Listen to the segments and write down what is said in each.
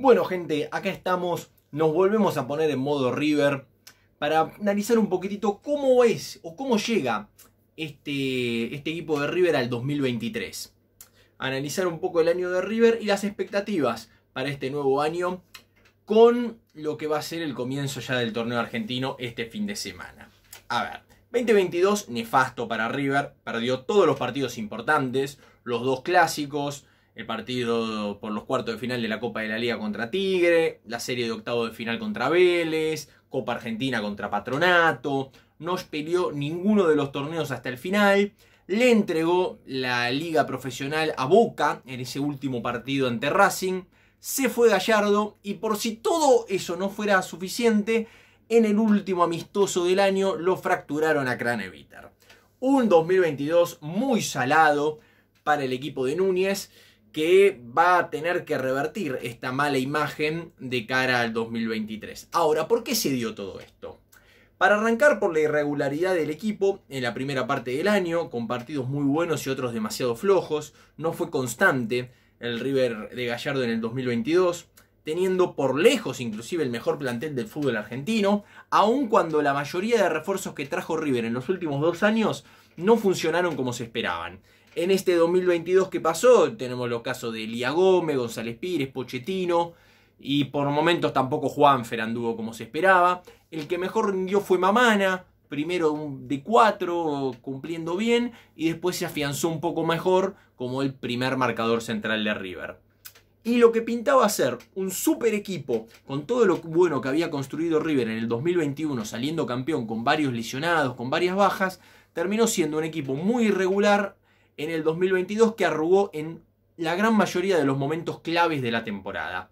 Bueno, gente, acá estamos. Nos volvemos a poner en modo River para analizar un poquitito cómo es o cómo llega este, este equipo de River al 2023. Analizar un poco el año de River y las expectativas para este nuevo año con lo que va a ser el comienzo ya del torneo argentino este fin de semana. A ver, 2022 nefasto para River, perdió todos los partidos importantes, los dos clásicos, el partido por los cuartos de final de la Copa de la Liga contra Tigre, la serie de octavo de final contra Vélez, Copa Argentina contra Patronato, no peleó ninguno de los torneos hasta el final, le entregó la liga profesional a Boca en ese último partido ante Racing, se fue Gallardo y por si todo eso no fuera suficiente, en el último amistoso del año lo fracturaron a Craneviter. Un 2022 muy salado para el equipo de Núñez que va a tener que revertir esta mala imagen de cara al 2023. Ahora, ¿por qué se dio todo esto? Para arrancar por la irregularidad del equipo en la primera parte del año, con partidos muy buenos y otros demasiado flojos, no fue constante el River de Gallardo en el 2022, teniendo por lejos inclusive el mejor plantel del fútbol argentino, aun cuando la mayoría de refuerzos que trajo River en los últimos dos años no funcionaron como se esperaban en este 2022 que pasó. Tenemos los casos de Lía Gómez, González Pires, Pochettino y por momentos tampoco Juan Ferandúo como se esperaba. El que mejor rindió fue Mamana, primero de cuatro cumpliendo bien y después se afianzó un poco mejor como el primer marcador central de River. Y lo que pintaba ser un super equipo con todo lo bueno que había construido River en el 2021 saliendo campeón con varios lesionados, con varias bajas, terminó siendo un equipo muy irregular en el 2022 que arrugó en la gran mayoría de los momentos claves de la temporada.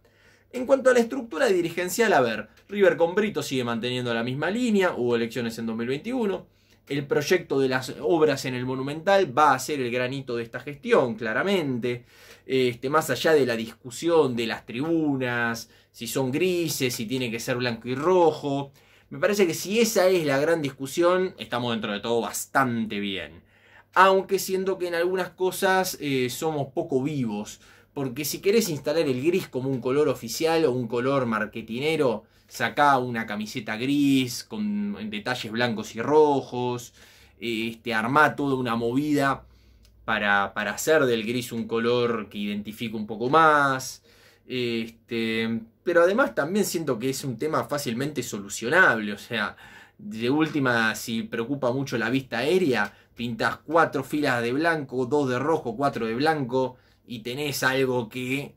En cuanto a la estructura dirigencial, a ver, River con Brito sigue manteniendo la misma línea, hubo elecciones en 2021, el proyecto de las obras en el Monumental va a ser el granito de esta gestión, claramente. Este, más allá de la discusión de las tribunas, si son grises, si tiene que ser blanco y rojo. Me parece que si esa es la gran discusión, estamos dentro de todo bastante bien aunque siento que en algunas cosas eh, somos poco vivos. Porque si querés instalar el gris como un color oficial o un color marketinero, sacá una camiseta gris con detalles blancos y rojos, este, armá toda una movida para, para hacer del gris un color que identifique un poco más. Este, pero además también siento que es un tema fácilmente solucionable, o sea, de última, si preocupa mucho la vista aérea, pintas cuatro filas de blanco, dos de rojo, cuatro de blanco, y tenés algo que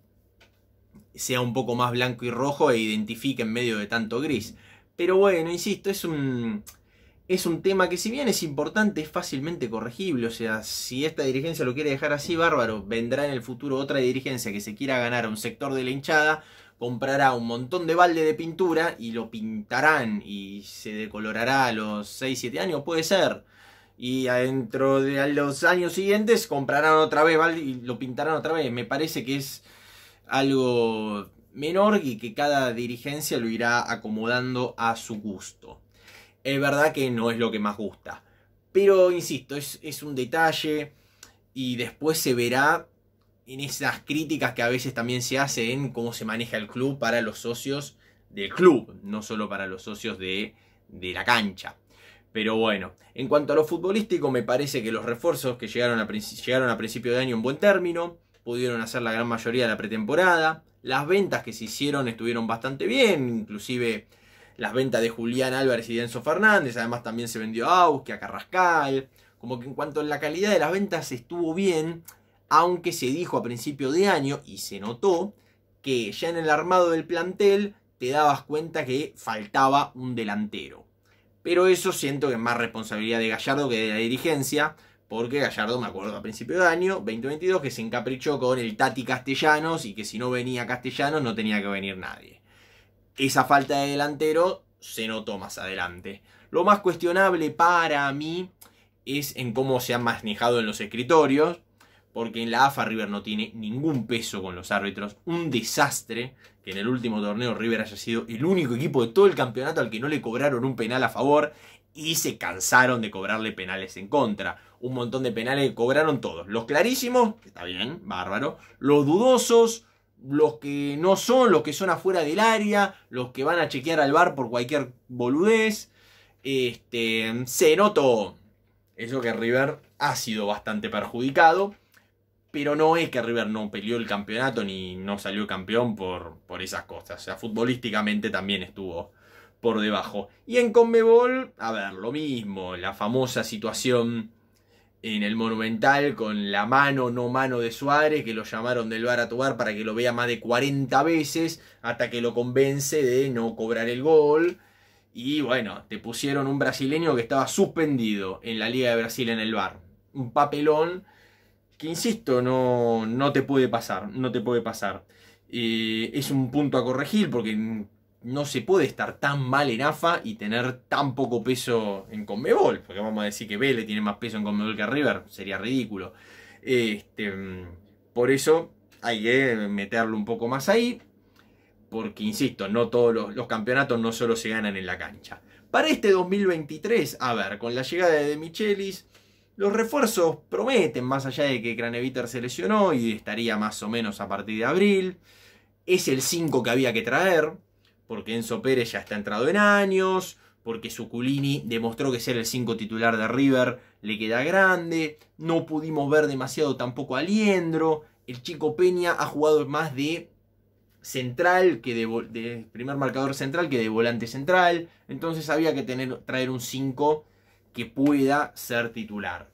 sea un poco más blanco y rojo e identifique en medio de tanto gris. Pero bueno, insisto, es un, es un tema que si bien es importante, es fácilmente corregible. O sea, si esta dirigencia lo quiere dejar así, bárbaro, vendrá en el futuro otra dirigencia que se quiera ganar a un sector de la hinchada, comprará un montón de balde de pintura y lo pintarán y se decolorará a los 6-7 años, puede ser. Y adentro de los años siguientes comprarán otra vez y lo pintarán otra vez. Me parece que es algo menor y que cada dirigencia lo irá acomodando a su gusto. Es verdad que no es lo que más gusta. Pero, insisto, es un detalle y después se verá en esas críticas que a veces también se hacen en cómo se maneja el club para los socios del club, no solo para los socios de, la cancha. Pero bueno, en cuanto a lo futbolístico, me parece que los refuerzos que llegaron a, llegaron a principio de año en buen término, pudieron hacer la gran mayoría de la pretemporada, las ventas que se hicieron estuvieron bastante bien, inclusive las ventas de Julián Álvarez y Denzo Fernández, además también se vendió a Auskia, a Carrascal, como que en cuanto a la calidad de las ventas estuvo bien, aunque se dijo a principio de año y se notó que ya en el armado del plantel te dabas cuenta que faltaba un delantero. Pero eso siento que es más responsabilidad de Gallardo que de la dirigencia, porque Gallardo, me acuerdo a principio de año 2022, que se encaprichó con el Tati Castellanos y que si no venía Castellanos no tenía que venir nadie. Esa falta de delantero se notó más adelante. Lo más cuestionable para mí es en cómo se han manejado en los escritorios, porque en la AFA River no tiene ningún peso con los árbitros. Un desastre que en el último torneo River haya sido el único equipo de todo el campeonato al que no le cobraron un penal a favor y se cansaron de cobrarle penales en contra. Un montón de penales que cobraron todos. Los clarísimos, que está bien, bárbaro. Los dudosos, los que no son, los que son afuera del área, los que van a chequear al bar por cualquier boludez. Este, se notó eso que River ha sido bastante perjudicado pero no es que River no peleó el campeonato ni no salió campeón por, por esas cosas. O sea, futbolísticamente también estuvo por debajo. Y en Conmebol, a ver, lo mismo, la famosa situación en el Monumental con la mano, no mano de Suárez, que lo llamaron del bar a tu bar para que lo vea más de 40 veces hasta que lo convence de no cobrar el gol. Y bueno, te pusieron un brasileño que estaba suspendido en la Liga de Brasil en el bar. Un papelón que insisto, no, no te puede pasar, no te puede pasar. es un punto a corregir porque no se puede estar tan mal en AFA y tener tan poco peso en Conmebol, porque vamos a decir que Vélez tiene más peso en Conmebol que River, sería ridículo. Este, por eso hay que meterlo un poco más ahí, porque insisto, no todos los, los, campeonatos no solo se ganan en la cancha. Para este 2023, a ver, con la llegada de Michelis, los refuerzos prometen, más allá de que Craneviter se lesionó y estaría más o menos a partir de abril. Es el 5 que había que traer, porque Enzo Pérez ya está entrado en años, porque Suculini demostró que ser el 5 titular de River le queda grande. No pudimos ver demasiado tampoco a Liendro. El chico Peña ha jugado más de central que de, primer marcador central que de volante central. Entonces había que tener, traer un 5 que pueda ser titular.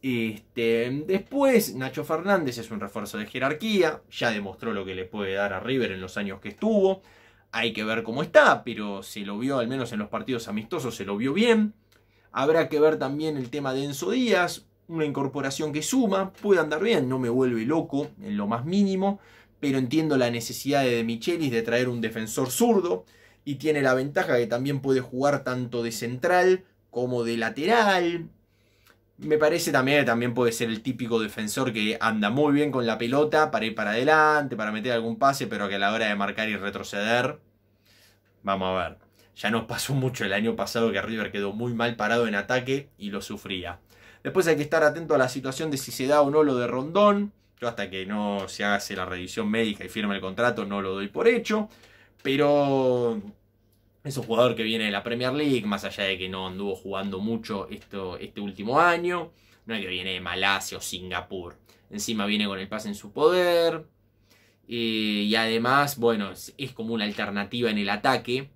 Este, después, Nacho Fernández es un refuerzo de jerarquía, ya demostró lo que le puede dar a River en los años que estuvo. Hay que ver cómo está, pero se lo vio, al menos en los partidos amistosos, se lo vio bien. Habrá que ver también el tema de Enzo Díaz, una incorporación que suma, puede andar bien, no me vuelve loco en lo más mínimo, pero entiendo la necesidad de, Michelis de traer un defensor zurdo y tiene la ventaja que también puede jugar tanto de central como de lateral. Me parece también, también puede ser el típico defensor que anda muy bien con la pelota para ir para adelante, para meter algún pase, pero que a la hora de marcar y retroceder, vamos a ver. Ya nos pasó mucho el año pasado que River quedó muy mal parado en ataque y lo sufría. Después hay que estar atento a la situación de si se da o no lo de Rondón. Yo hasta que no se hace la revisión médica y firme el contrato no lo doy por hecho. Pero es un jugador que viene de la Premier League, más allá de que no anduvo jugando mucho esto, este último año. No es que viene de Malasia o Singapur. Encima viene con el pase en su poder. y además, bueno, es, como una alternativa en el ataque.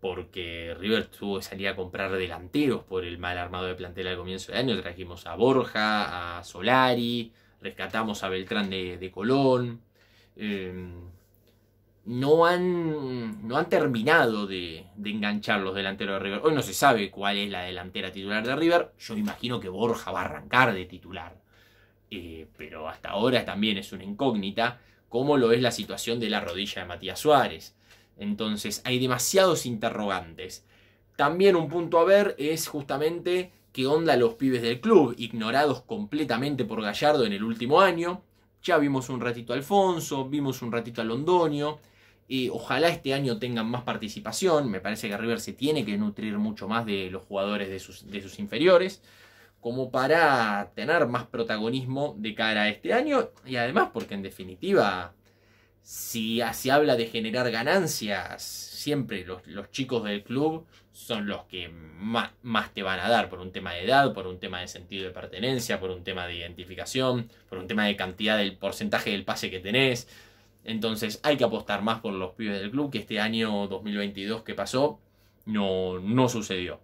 Porque River tuvo que salir a comprar delanteros por el mal armado de plantel al comienzo del año. Trajimos a Borja, a Solari, rescatamos a Beltrán de, de Colón. Em, no han, terminado de, enganchar los delanteros de River. Hoy no se sabe cuál es la delantera titular de River. Yo imagino que Borja va a arrancar de titular. Eh, pero hasta ahora también es una incógnita, como lo es la situación de la rodilla de Matías Suárez. Entonces hay demasiados interrogantes. También un punto a ver es justamente qué onda los pibes del club, ignorados completamente por Gallardo en el último año. Ya vimos un ratito a Alfonso, vimos un ratito a Londoño y ojalá este año tengan más participación. Me parece que River se tiene que nutrir mucho más de los jugadores de sus, inferiores, como para tener más protagonismo de cara a este año. Y además, porque en definitiva, si se habla de generar ganancias, siempre los, chicos del club son los que más, más, te van a dar por un tema de edad, por un tema de sentido de pertenencia, por un tema de identificación, por un tema de cantidad del porcentaje del pase que tenés. Entonces hay que apostar más por los pibes del club, que este año 2022 que pasó no, no sucedió.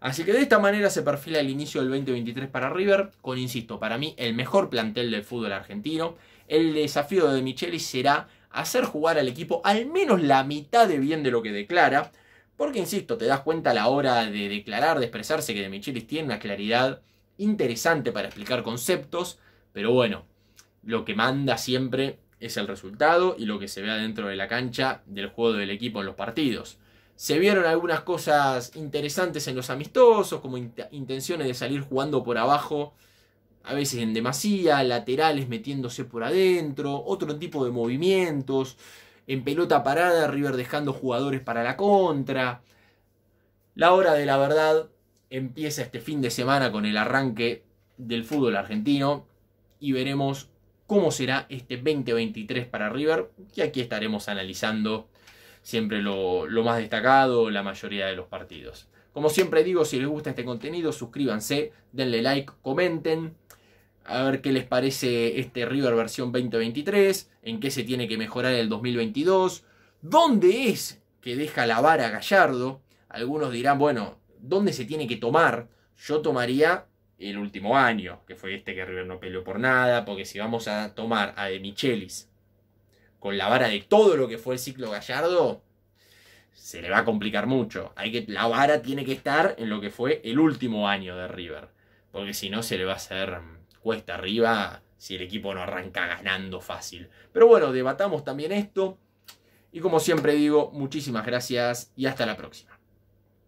Así que de esta manera se perfila el inicio del 2023 para River, con, insisto, para mí el mejor plantel del fútbol argentino. El desafío de Micheli será hacer jugar al equipo al menos la mitad de bien de lo que declara, porque, insisto, te das cuenta a la hora de declarar, de expresarse, que de Michelis tiene una claridad interesante para explicar conceptos, pero bueno, lo que manda siempre es el resultado y lo que se ve dentro de la cancha del juego del equipo en los partidos. Se vieron algunas cosas interesantes en los amistosos, como intenciones de salir jugando por abajo, a veces en demasía, laterales metiéndose por adentro, otro tipo de movimientos, en pelota parada, River dejando jugadores para la contra. La hora de la verdad empieza este fin de semana con el arranque del fútbol argentino y veremos cómo será este 2023 para River, Y aquí estaremos analizando siempre lo, lo más destacado, la mayoría de los partidos. Como siempre digo, si les gusta este contenido, suscríbanse, denle like, comenten, a ver qué les parece este River versión 2023, en qué se tiene que mejorar el 2022, dónde es que deja la vara Gallardo. Algunos dirán, bueno, ¿dónde se tiene que tomar? Yo tomaría el último año, que fue este que River no peleó por nada, porque si vamos a tomar a De Michelis con la vara de todo lo que fue el ciclo Gallardo, se le va a complicar mucho. Hay que, la vara tiene que estar en lo que fue el último año de River, porque si no se le va a hacer cuesta arriba si el equipo no arranca ganando fácil. Pero bueno, debatamos también esto. Y como siempre digo, muchísimas gracias y hasta la próxima.